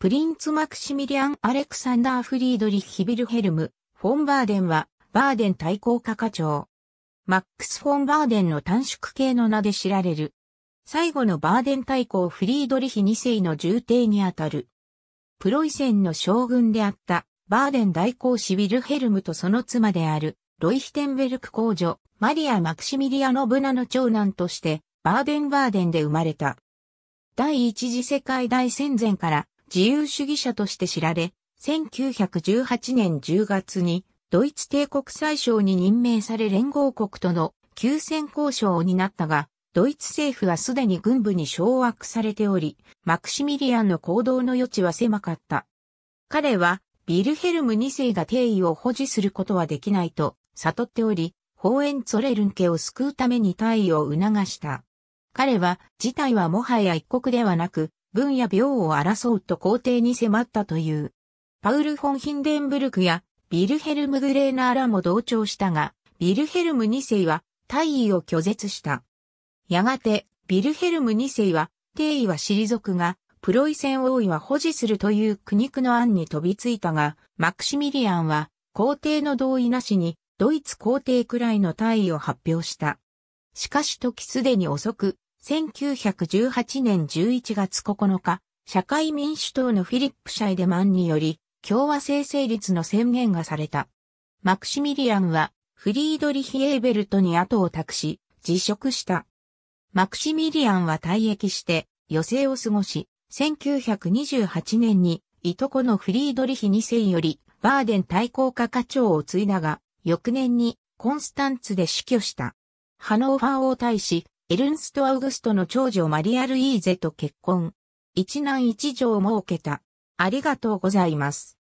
プリンツ・マクシミリアン・アレクサンダー・フリードリッヒ・ビルヘルム、フォン・バーデンは、バーデン対抗課課長。マックス・フォン・バーデンの短縮系の名で知られる。最後のバーデン対抗フリードリヒ2世の重帝にあたる。プロイセンの将軍であった、バーデン大公シビルヘルムとその妻である、ロイヒテンベルク公女、マリア・マクシミリアノブナの長男として、バーデン・バーデンで生まれた。第一次世界大戦前から、自由主義者として知られ、1918年10月にドイツ帝国最相に任命され連合国との休戦交渉を担ったが、ドイツ政府はすでに軍部に掌握されており、マクシミリアンの行動の余地は狭かった。彼は、ビルヘルム2世が定位を保持することはできないと悟っており、ホーエンツォレルン家を救うために退位を促した。彼は、事態はもはや一国ではなく、分や病を争うと皇帝に迫ったという。パウル・フォン・ヒンデンブルクやビルヘルム・グレーナーらも同調したが、ビルヘルム2世は大位を拒絶した。やがて、ビルヘルム2世は、帝位は退くが、プロイセン王位は保持するという苦肉の案に飛びついたが、マクシミリアンは、皇帝の同意なしに、ドイツ皇帝くらいの大位を発表した。しかし時すでに遅く、1918年11月9日、社会民主党のフィリップ・シャイデマンにより、共和制成立の宣言がされた。マクシミリアンは、フリードリヒ・エーベルトに後を託し、辞職した。マクシミリアンは退役して、余生を過ごし、1928年に、いとこのフリードリヒ2世より、バーデン対抗課課長を継いだが、翌年に、コンスタンツで死去した。ハノーファー王大使、エルンスト・アウグストの長女マリア・ルイーゼと結婚。一男一女を設けた。ありがとうございます。